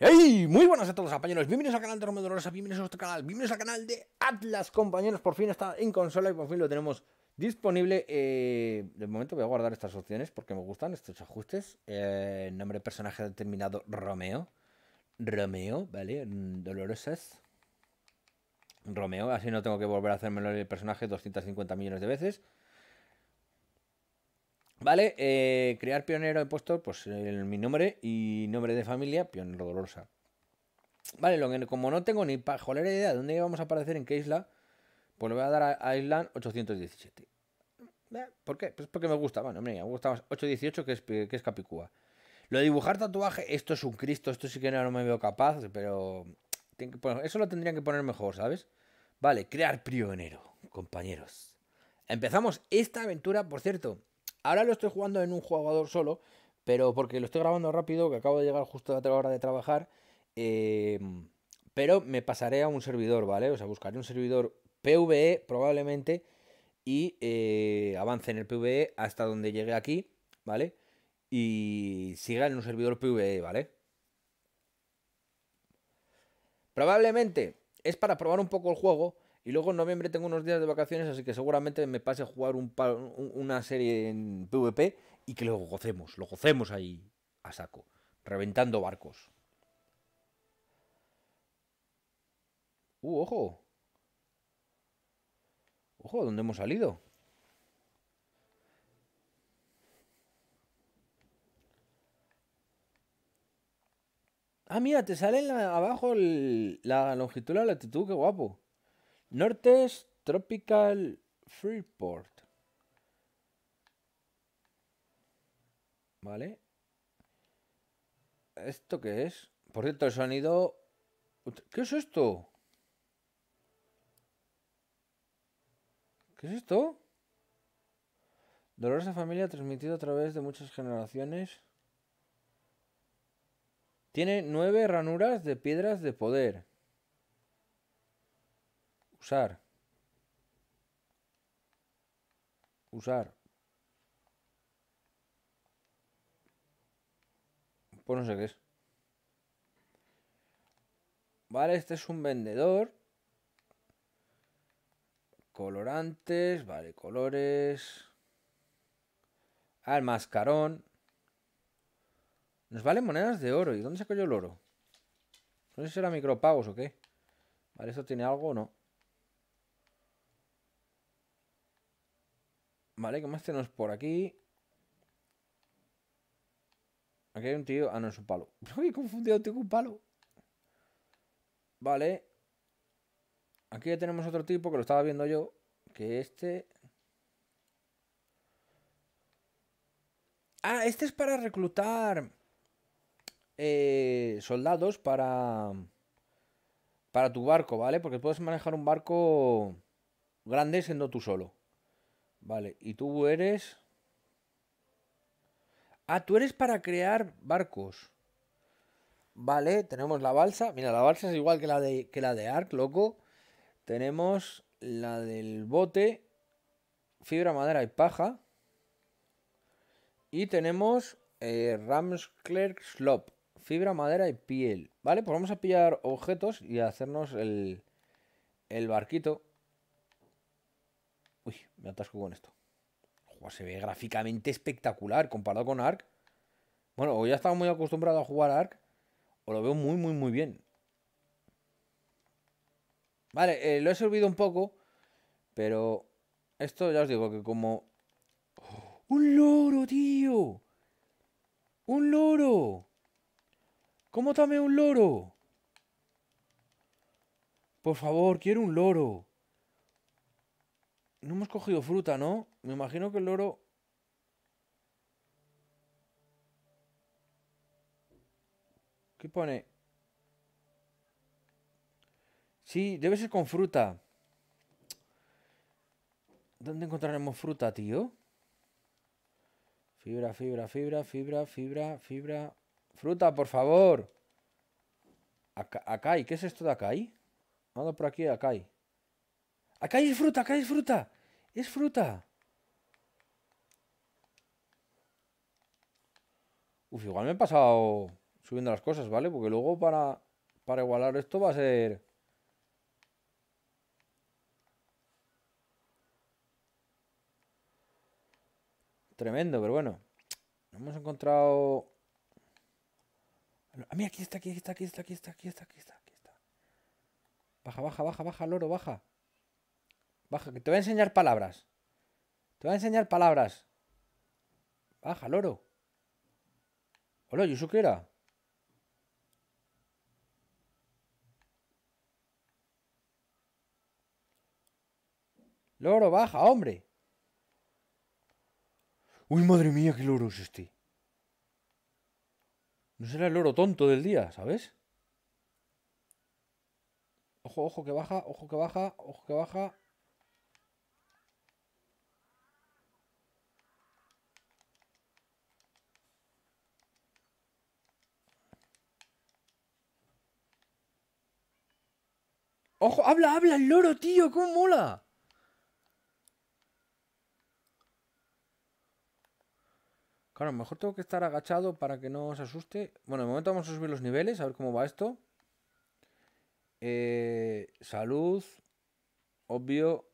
¡Hey! Muy buenas a todos, compañeros. Bienvenidos al canal de Romeo Dolorosa, bienvenidos a nuestro canal, bienvenidos al canal de Atlas, compañeros. Por fin está en consola y por fin lo tenemos disponible. Eh, de momento voy a guardar estas opciones porque me gustan estos ajustes. Eh, nombre de personaje determinado, Romeo. Romeo, ¿vale? Dolorosas. Romeo, así no tengo que volver a hacerme el personaje 250 millones de veces. Vale, eh, crear pionero he puesto pues eh, mi nombre y nombre de familia, pionero dolorosa. Vale, como no tengo ni pajolera idea de dónde vamos a aparecer, en qué isla, pues le voy a dar a, Island 817. Eh, ¿Por qué? Pues porque me gusta, bueno, me gusta más 818 que es, que es Capicúa. Lo de dibujar tatuaje, esto es un Cristo, esto sí que no, me veo capaz, pero eso lo tendrían que poner mejor, ¿sabes? Vale, crear pionero, compañeros. Empezamos esta aventura, por cierto, Ahora lo estoy jugando en un jugador solo, pero porque lo estoy grabando rápido, que acabo de llegar justo a la hora de trabajar. Em, pero me pasaré a un servidor, ¿vale? O sea, buscaré un servidor PVE probablemente y eh, avance en el PVE hasta donde llegue aquí, ¿vale? Y siga en un servidor PVE, ¿vale? Probablemente es para probar un poco el juego y luego en noviembre tengo unos días de vacaciones, así que seguramente me pase a jugar un una serie en PvP y que lo gocemos, lo gocemos ahí a saco, reventando barcos. ¡Uh, ojo! ¡Ojo, dónde hemos salido! Ah, mira, te sale abajo la longitud, la latitud, qué guapo. Nortes Tropical Freeport. Vale. ¿Esto qué es? Por cierto, el sonido... ¿Qué es esto? ¿Qué es esto? Dolorosa familia transmitido a través de muchas generaciones. Tiene nueve ranuras de piedras de poder. Usar. Usar. Pues no sé qué es. Vale, este es un vendedor. Colorantes, vale, colores. al ah, mascarón. Nos valen monedas de oro. ¿Y dónde se yo el oro? No sé si era micropagos o qué. Vale, ¿esto tiene algo o no? Vale, ¿qué más tenemos por aquí? Aquí hay un tío. Ah, no, es un palo. Me he confundido tengo un palo. Vale. Aquí ya tenemos otro tipo que lo estaba viendo yo. Que este. Ah, este es para reclutar eh, soldados para. Para tu barco, ¿vale? Porque puedes manejar un barco grande siendo tú solo. Vale, y tú eres... Ah, tú eres para crear barcos. Vale, tenemos la balsa. Mira, la balsa es igual que la de, que la de Ark, loco. Tenemos la del bote, fibra, madera y paja. Y tenemos eh, Ramsklerk Slop, fibra, madera y piel. Vale, pues vamos a pillar objetos y hacernos el, el barquito. Uy, me atasco con esto. se ve gráficamente espectacular comparado con Ark. Bueno, o ya estaba muy acostumbrado a jugar Ark, o lo veo muy, muy, muy bien. Vale, eh, lo he servido un poco, pero esto ya os digo que como... ¡Un loro, tío! ¡Un loro! ¿Cómo tome un loro? Por favor, quiero un loro. No hemos cogido fruta, ¿no? Me imagino que el loro... ¿Qué pone? Sí, debe ser con fruta. ¿Dónde encontraremos fruta, tío? Fibra, fibra, fibra, fibra, fibra, fibra. Fruta, por favor. Acá, acá, ¿y qué es esto de acá? Vamos por aquí, acá. Acá hay fruta, acá hay fruta. Es fruta. Uf, igual me he pasado subiendo las cosas, ¿vale? Porque luego para, para igualar esto va a ser... Tremendo, pero bueno. Hemos encontrado... Ah, mira, aquí está, aquí está, aquí está, aquí está, aquí está, aquí está, aquí está. Baja, baja, baja, baja, loro, baja. Baja, que te voy a enseñar palabras. Te voy a enseñar palabras. Baja, loro. Hola, era? Loro, baja, hombre. Uy, madre mía, qué loro es este. No será el loro tonto del día, ¿sabes? Ojo, ojo que baja, ojo que baja, ojo que baja. ¡Ojo! ¡Habla, habla el loro, tío! ¡Cómo mola! Claro, mejor tengo que estar agachado para que no os asuste. Bueno, de momento vamos a subir los niveles, a ver cómo va esto. Eh, salud, obvio,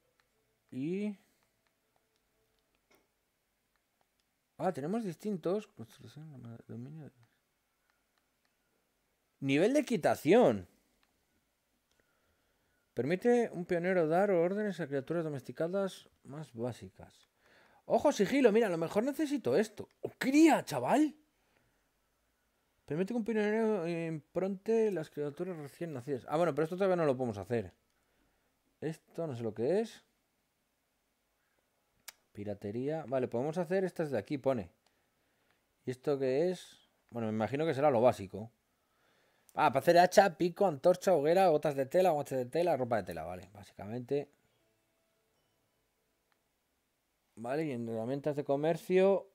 y... Ah, tenemos distintos. Nivel de equitación. Permite un pionero dar órdenes a criaturas domesticadas más básicas. ¡Ojo, sigilo! Mira, a lo mejor necesito esto. ¡Oh, cría, chaval! Permite que un pionero impronte las criaturas recién nacidas. Ah, bueno, pero esto todavía no lo podemos hacer. Esto no sé lo que es. Piratería. Vale, podemos hacer estas de aquí, pone. ¿Y esto qué es? Bueno, me imagino que será lo básico. Ah, para hacer hacha, pico, antorcha, hoguera, gotas de tela, guantes de tela, ropa de tela, vale, básicamente. Vale, y en herramientas de comercio,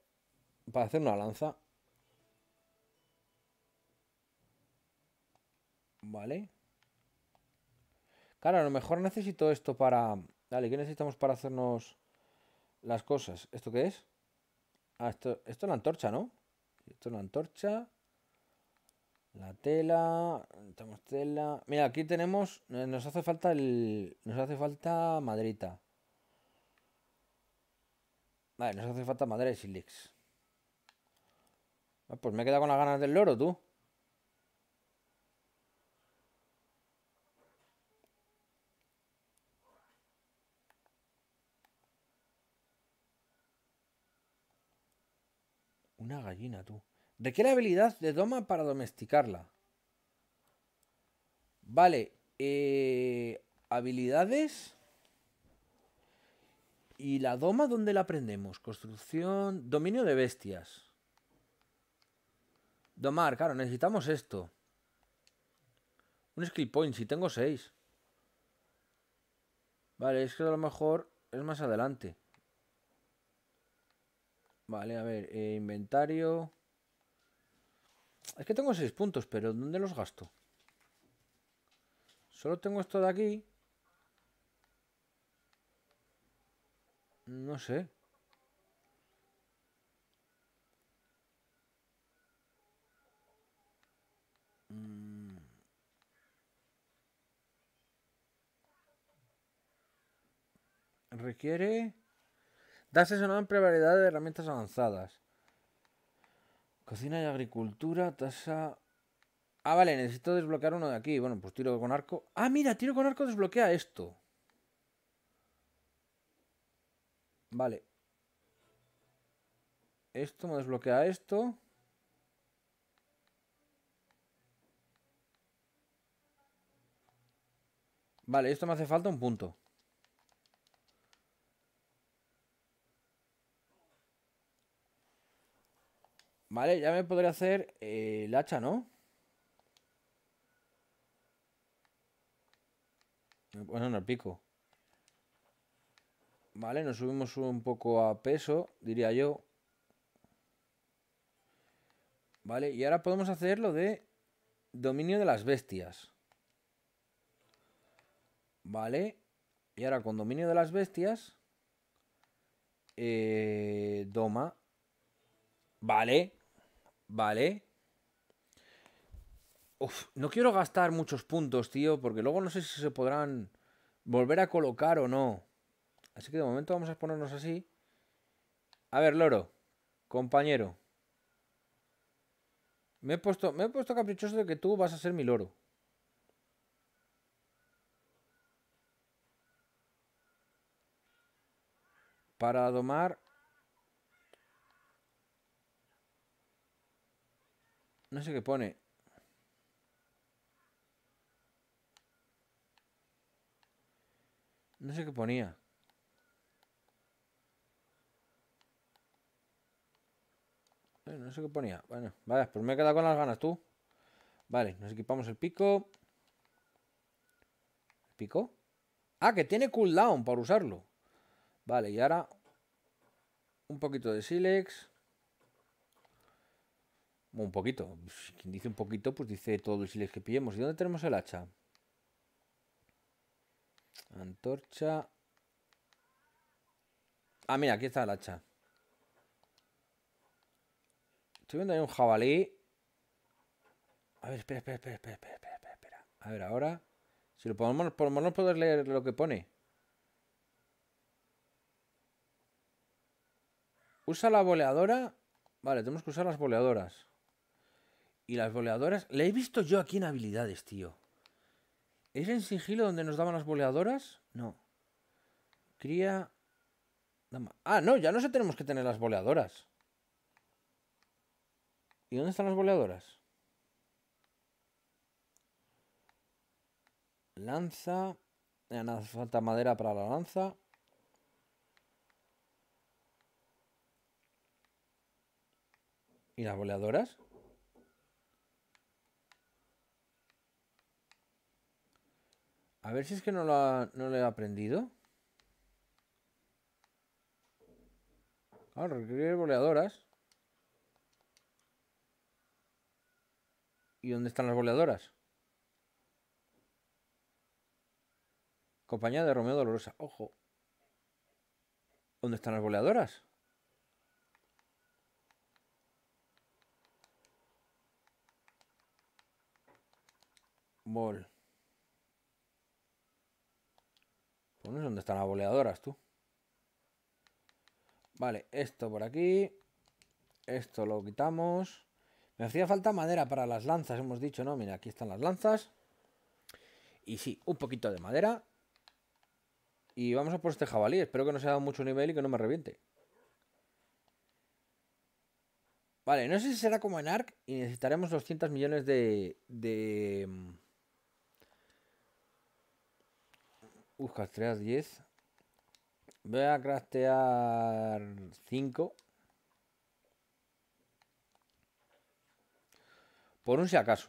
para hacer una lanza. Vale. Claro, a lo mejor necesito esto para... Dale, ¿qué necesitamos para hacernos las cosas? ¿Esto qué es? Ah, esto, esto es la antorcha, ¿no? Esto es la antorcha. La tela, tenemos tela. Mira, aquí tenemos, eh, nos hace falta el, nos hace falta madrita. Vale, nos hace falta madera y silix. Ah, pues me he quedado con las ganas del loro, tú. Una gallina, tú. Requiere habilidad de doma para domesticarla. Vale. Eh, habilidades. ¿Y la doma dónde la aprendemos? Construcción... Dominio de bestias. Domar, claro, necesitamos esto. Un skill point, si tengo seis Vale, es que a lo mejor es más adelante. Vale, a ver, eh, inventario... Es que tengo 6 puntos, pero ¿dónde los gasto? Solo tengo esto de aquí. No sé. Mm. Requiere... Darse una amplia variedad de herramientas avanzadas. Cocina y agricultura, tasa... Ah, vale, necesito desbloquear uno de aquí. Bueno, pues tiro con arco. Ah, mira, tiro con arco desbloquea esto. Vale. Esto me desbloquea esto. Vale, esto me hace falta un punto. Vale, ya me podré hacer eh, el hacha, ¿no? Bueno, no, el pico. Vale, nos subimos un poco a peso, diría yo. Vale, y ahora podemos hacer lo de dominio de las bestias. Vale, y ahora con dominio de las bestias... Eh, doma. Vale. Vale. no quiero gastar muchos puntos, tío, porque luego no sé si se podrán volver a colocar o no. Así que de momento vamos a ponernos así. A ver, loro, compañero. Me he puesto, me he puesto caprichoso de que tú vas a ser mi loro. Para domar No sé qué pone. No sé qué ponía. Eh, no sé qué ponía. Bueno, vale, pues me he quedado con las ganas tú. Vale, nos equipamos el pico. ¿El pico? Ah, que tiene cooldown para usarlo. Vale, y ahora un poquito de silex. Un poquito. Quien dice un poquito, pues dice todos los chiles que pillemos. ¿Y dónde tenemos el hacha? Antorcha. Ah, mira, aquí está el hacha. Estoy viendo ahí un jabalí. A ver, espera, espera, espera, espera, espera, A ver, ahora. Si lo podemos, por lo poder leer lo que pone. Usa la boleadora. Vale, tenemos que usar las boleadoras y las boleadoras. le he visto yo aquí en habilidades, tío. ¿Es en sigilo donde nos daban las boleadoras? No. Cría... Ah, no, ya no se tenemos que tener las boleadoras. ¿Y dónde están las boleadoras? Lanza. Ya falta madera para la lanza. ¿Y las boleadoras? A ver si es que no lo, no he aprendido. Ah, requiere boleadoras. ¿Y dónde están las boleadoras? Compañía de Romeo Dolorosa. Ojo. ¿Dónde están las boleadoras? Bol. donde están las boleadoras, tú. Vale, esto por aquí. Esto lo quitamos. Me hacía falta madera para las lanzas, hemos dicho, ¿no? Mira, aquí están las lanzas. Y sí, un poquito de madera. Y vamos a por este jabalí. Espero que no sea mucho nivel y que no me reviente. Vale, no sé si será como en ARC y necesitaremos 200 millones de... de mm, Uf, crafteas 10. Voy a craftear 5. Por un si acaso.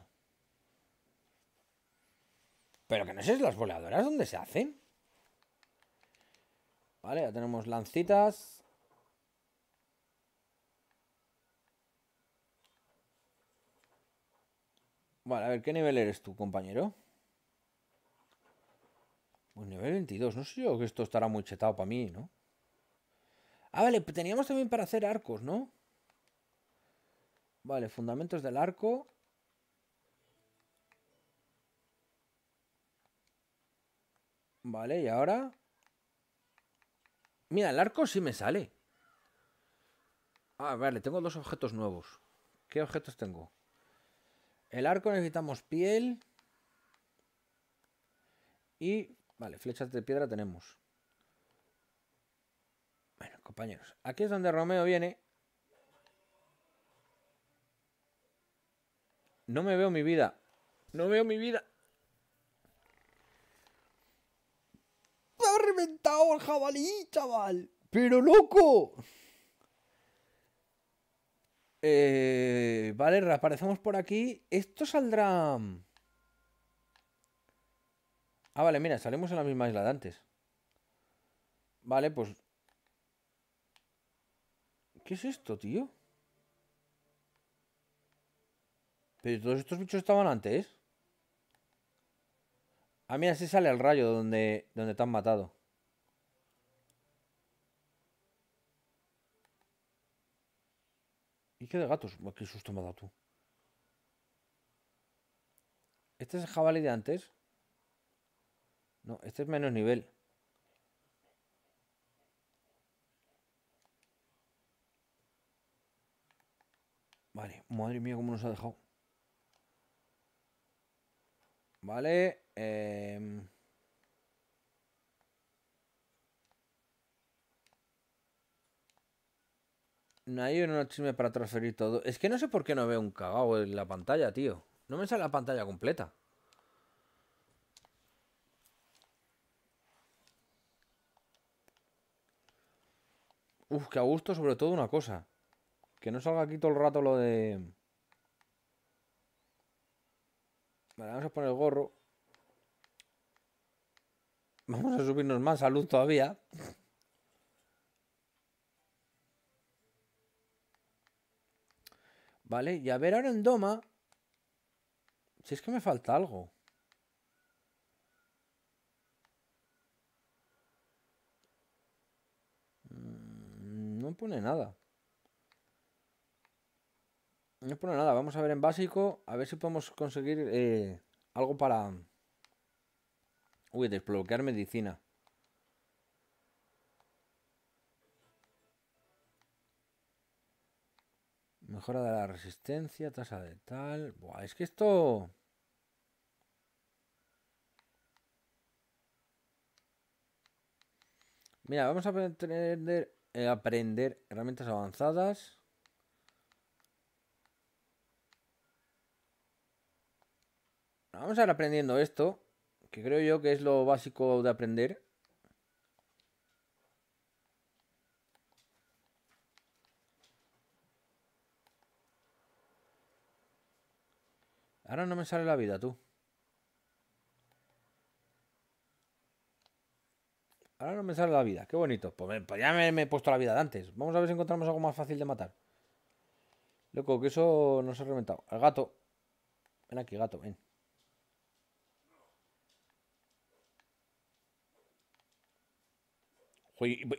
Pero que no sé si las voladoras dónde se hacen. Vale, ya tenemos lancitas. Vale, a ver, ¿qué nivel eres tú, compañero? Pues nivel 22, no sé yo que esto estará muy chetado para mí, ¿no? Ah, vale, pues teníamos también para hacer arcos, ¿no? Vale, fundamentos del arco. Vale, y ahora... Mira, el arco sí me sale. Ah, vale, tengo dos objetos nuevos. ¿Qué objetos tengo? El arco necesitamos piel. Y Vale, flechas de piedra tenemos. Bueno, compañeros, aquí es donde Romeo viene. No me veo mi vida. No veo mi vida. ¡Me ha reventado el jabalí, chaval! ¡Pero loco! Eh, vale, reaparecemos por aquí. Esto saldrá... Mm, Ah, vale, mira, salimos en la misma isla de antes. Vale, pues... ¿Qué es esto, tío? Pero todos estos bichos estaban antes. Ah, mira, se sale el rayo donde, donde te han matado. ¿Y qué de gatos? Qué susto me ha dado tú. Este es el jabalí de antes. No, este es menos nivel. Vale, madre mía, cómo nos ha dejado. Vale. No hay un chisme para transferir todo. Es que no sé por qué no veo un cagao en la pantalla, tío. No me sale la pantalla completa. Uf, que a gusto sobre todo una cosa. Que no salga aquí todo el rato lo de... Vale, vamos a poner el gorro. Vamos a subirnos más salud todavía. Vale, y a ver ahora en Doma... Si es que me falta algo. pone nada. No pone nada. Vamos a ver en básico. A ver si podemos conseguir eh, algo para... Uy, desbloquear medicina. Mejora de la resistencia, tasa de tal... Buah, es que esto... Mira, vamos a aprender eh, aprender herramientas avanzadas. Vamos a ir aprendiendo esto, que creo yo que es lo básico de aprender. Ahora no me sale la vida, tú. Ahora no me sale la vida. Qué bonito. Pues, pues ya me, he puesto la vida de antes. Vamos a ver si encontramos algo más fácil de matar. Loco, que eso no se ha reventado. El gato. Ven aquí, gato, ven.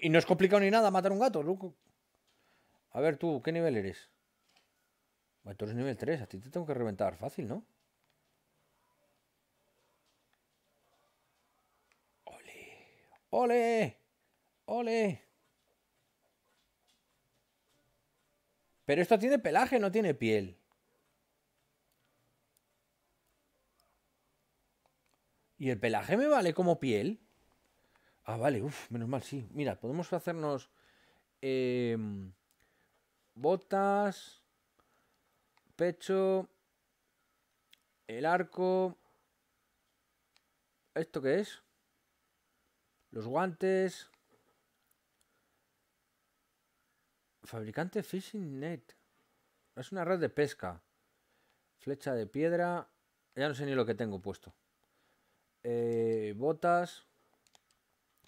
y no es complicado ni nada matar un gato, loco. A ver tú, ¿qué nivel eres? Bueno, tú eres nivel 3. A ti te tengo que reventar fácil, ¿no? ¡Ole! ¡Ole! Pero esto tiene pelaje, no tiene piel. ¿Y el pelaje me vale como piel? Ah, vale, uff, menos mal, sí. Mira, podemos hacernos em, botas, pecho, el arco. ¿Esto qué es? Los guantes. Fabricante Fishing Net. Es una red de pesca. Flecha de piedra. Ya no sé ni lo que tengo puesto. Eh, botas.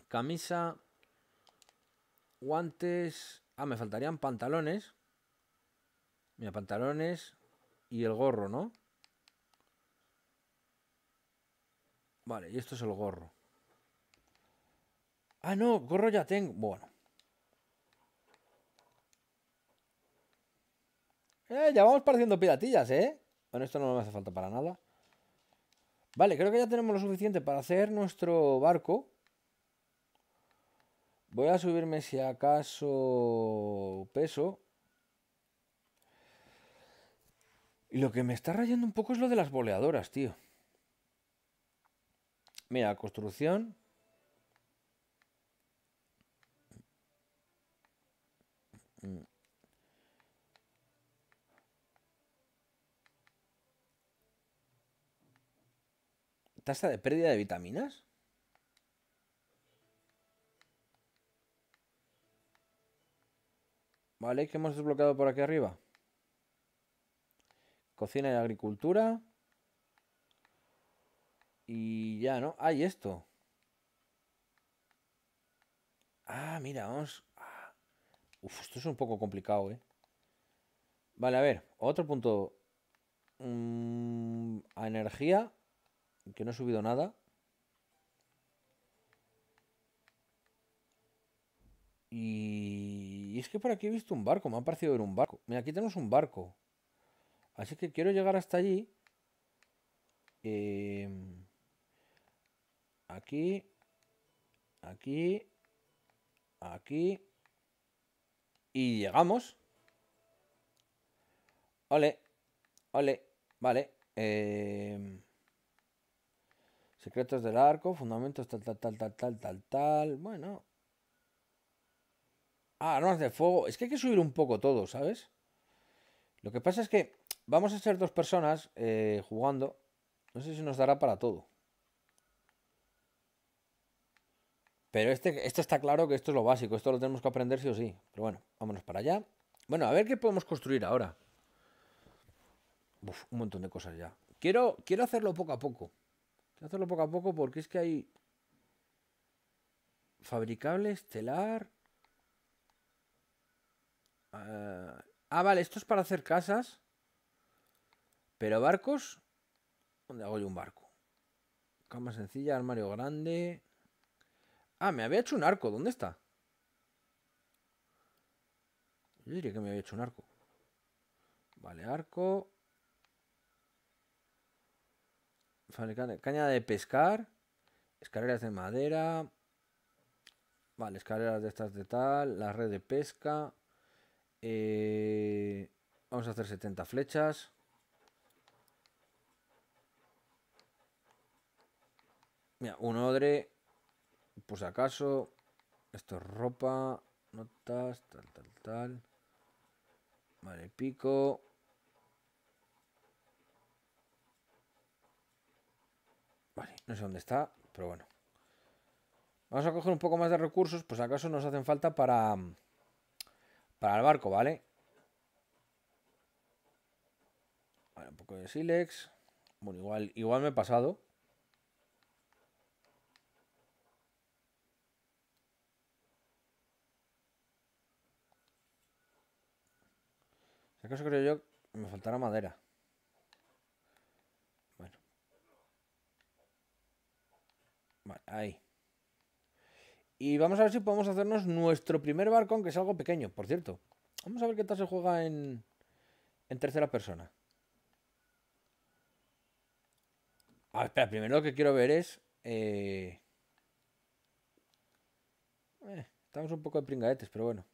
Camisa. Guantes. Ah, me faltarían pantalones. Mira, pantalones y el gorro, ¿no? Vale, y esto es el gorro. Ah, no, gorro ya tengo. Bueno. Eh, ya vamos pareciendo piratillas, ¿eh? Bueno, esto no me hace falta para nada. Vale, creo que ya tenemos lo suficiente para hacer nuestro barco. Voy a subirme si acaso peso. Y lo que me está rayando un poco es lo de las boleadoras, tío. Mira, construcción. ¿Tasa de pérdida de vitaminas? Vale, ¿qué hemos desbloqueado por aquí arriba? Cocina y agricultura. Y ya, ¿no? Hay ah, esto. Ah, mira, vamos. Uf, esto es un poco complicado, ¿eh? Vale, a ver, otro punto. Mm, energía que no he subido nada. Y... es que por aquí he visto un barco, me ha parecido ver un barco. Mira, aquí tenemos un barco. Así que quiero llegar hasta allí. Em, aquí. Aquí. Aquí. Y llegamos. Ole. Ole. Vale. Eh... Secretos del arco, fundamentos tal, tal, tal, tal, tal, tal, Bueno. Ah, armas de fuego. Es que hay que subir un poco todo, ¿sabes? Lo que pasa es que vamos a ser dos personas eh, jugando. No sé si nos dará para todo. Pero este, esto está claro que esto es lo básico. Esto lo tenemos que aprender sí o sí. Pero bueno, vámonos para allá. Bueno, a ver qué podemos construir ahora. Uf, un montón de cosas ya. Quiero, quiero hacerlo poco a poco hacerlo poco a poco porque es que hay fabricable, estelar. Ah, ah, vale, esto es para hacer casas. Pero barcos, ¿dónde hago yo un barco? Cama sencilla, armario grande. Ah, me había hecho un arco, ¿dónde está? Yo diría que me había hecho un arco. Vale, arco. Caña de pescar. Escaleras de madera. Vale, escaleras de estas de tal. La red de pesca. Eh, vamos a hacer 70 flechas. Mira, un odre. Pues acaso. Esto es ropa. Notas. Tal, tal, tal. Vale, pico. No sé dónde está, pero bueno. Vamos a coger un poco más de recursos, pues acaso nos hacen falta para, para el barco, ¿vale? un poco de silex Bueno, igual, igual me he pasado. acaso creo yo que me faltará madera. Vale, ahí. Y vamos a ver si podemos hacernos nuestro primer barco, que es algo pequeño, por cierto. Vamos a ver qué tal se juega en, en tercera persona. espera, primero lo que quiero ver es... Eh... eh estamos un poco de pringaetes, pero bueno.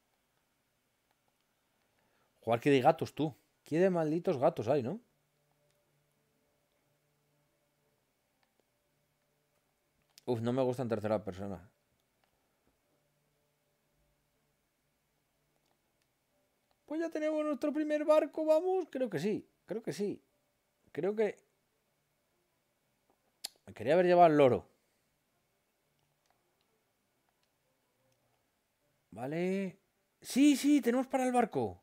Jugar que de gatos, tú. ¿Qué de malditos gatos hay, no? Uf, no me gusta en tercera persona. Pues ya tenemos nuestro primer barco, vamos. Creo que sí, creo que sí. Creo que... Me quería haber llevado el loro. Vale. Sí, sí, tenemos para el barco.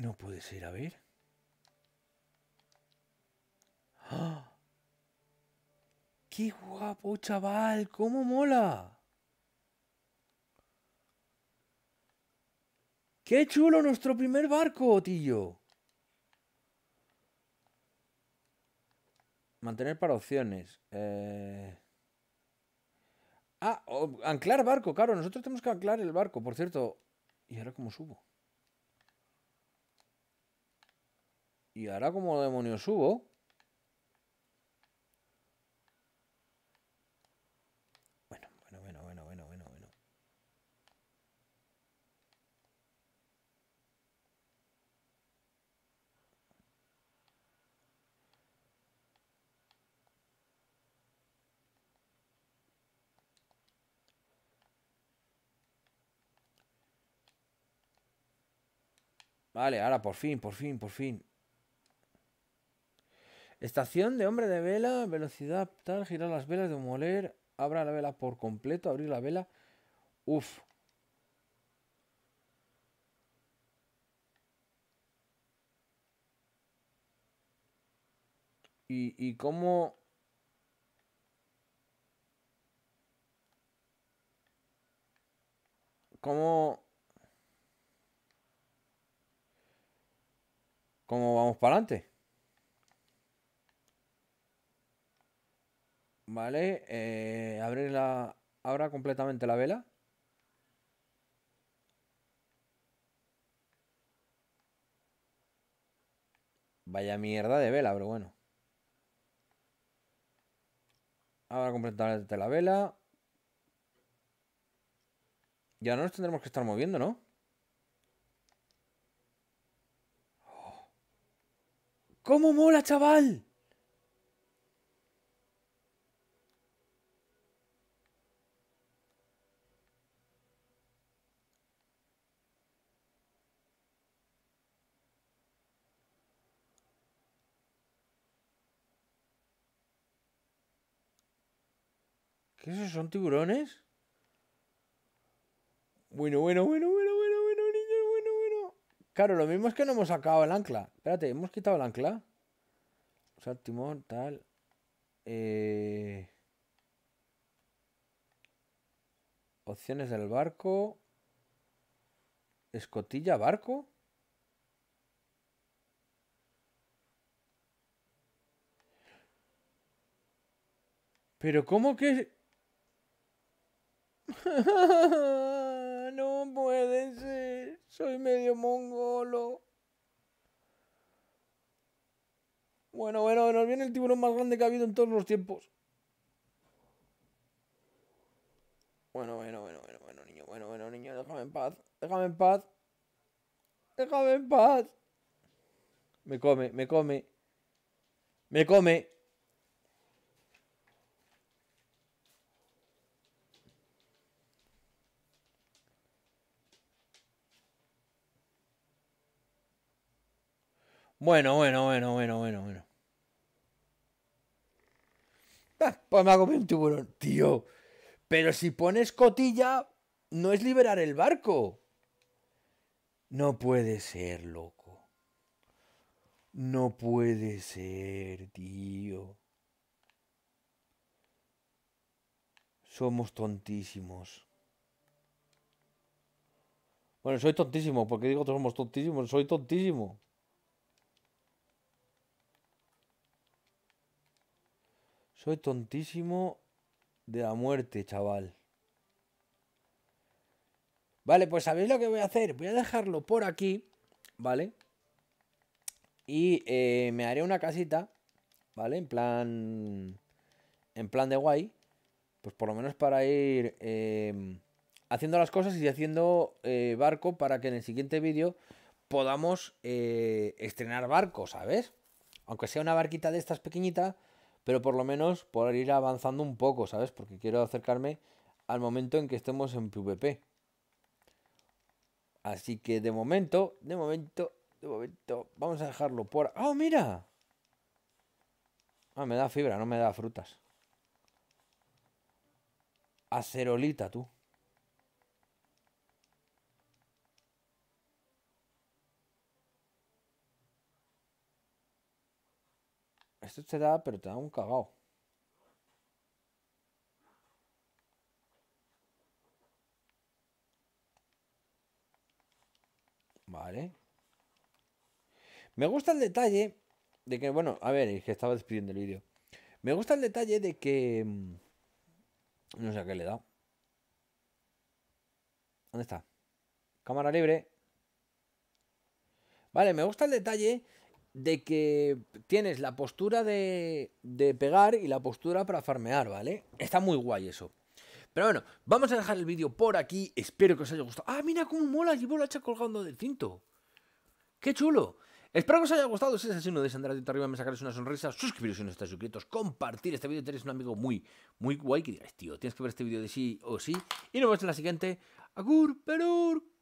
No puede ser, a ver. ¡Ah! ¡Qué guapo, chaval! ¡Cómo mola! ¡Qué chulo nuestro primer barco, tío! Mantener para opciones. Eh. Ah, anclar barco, claro. Nosotros tenemos que anclar el barco, por cierto. ¿Y ahora cómo subo? Y ahora como demonios subo. Bueno, bueno, bueno, bueno, bueno, bueno, bueno. Vale, ahora por fin, por fin, por fin. Estación de hombre de vela, velocidad tal, girar las velas de moler, abra la vela por completo, abrir la vela. Uf. Y, y cómo... ¿Cómo... ¿Cómo vamos para adelante? Vale, eh, abrir la, ahora completamente la vela. Vaya mierda de vela, pero bueno. Ahora completamente la vela. Ya no nos tendremos que estar moviendo, ¿no? ¡Oh! ¡Cómo mola, chaval! ¿Qué esos son tiburones? Bueno, bueno, bueno, bueno, bueno, bueno, niño, bueno, bueno. Claro, lo mismo es que no hemos sacado el ancla. Espérate, hemos quitado el ancla. O sea, timón, tal. Eh, opciones del barco. Escotilla, barco. Pero ¿cómo que no puede ser, soy medio mongolo. Bueno, bueno, nos viene el tiburón más grande que ha habido en todos los tiempos. Bueno, bueno, bueno, bueno, bueno, niño, bueno, bueno, niño, déjame en paz, déjame en paz, déjame en paz. Me come, me come, me come. Bueno, bueno, bueno, bueno, bueno, bueno. Ah, pues me ha comido un tiburón, tío. Pero si pones cotilla, no es liberar el barco. No puede ser, loco. No puede ser, tío. Somos tontísimos. Bueno, soy tontísimo. porque digo que somos tontísimos? Soy tontísimo. Soy tontísimo de la muerte, chaval. Vale, pues ¿sabéis lo que voy a hacer? Voy a dejarlo por aquí, ¿vale? Y eh, me haré una casita, ¿vale? En plan... En plan de guay. Pues por lo menos para ir em, haciendo las cosas y haciendo eh, barco para que en el siguiente vídeo podamos eh, estrenar barco, ¿sabes? Aunque sea una barquita de estas pequeñita pero por lo menos por ir avanzando un poco, ¿sabes? Porque quiero acercarme al momento en que estemos en PvP. Así que de momento, de momento, de momento, vamos a dejarlo por... ah mira! Ah, me da fibra, no me da frutas. Acerolita, tú. esto te da, pero te da un cagao. Vale. Me gusta el detalle de que, bueno, a ver, que estaba despidiendo el vídeo. Me gusta el detalle de que... Mm, no sé a qué le da ¿Dónde está? Cámara libre. Vale, me gusta el detalle de que tienes la postura de, de pegar y la postura para farmear, ¿vale? Está muy guay eso. Pero bueno, vamos a dejar el vídeo por aquí. Espero que os haya gustado. ¡Ah, mira cómo mola! Llevo la hacha colgando del cinto. ¡Qué chulo! Espero que os haya gustado. Si es así, no deis de arriba, me sacaréis una sonrisa. Suscribiros si no estáis suscritos. Compartir este vídeo. Tenéis un amigo muy, muy guay que digáis, tío, tienes que ver este vídeo de sí o sí. Y nos vemos en la siguiente. Agur, perur.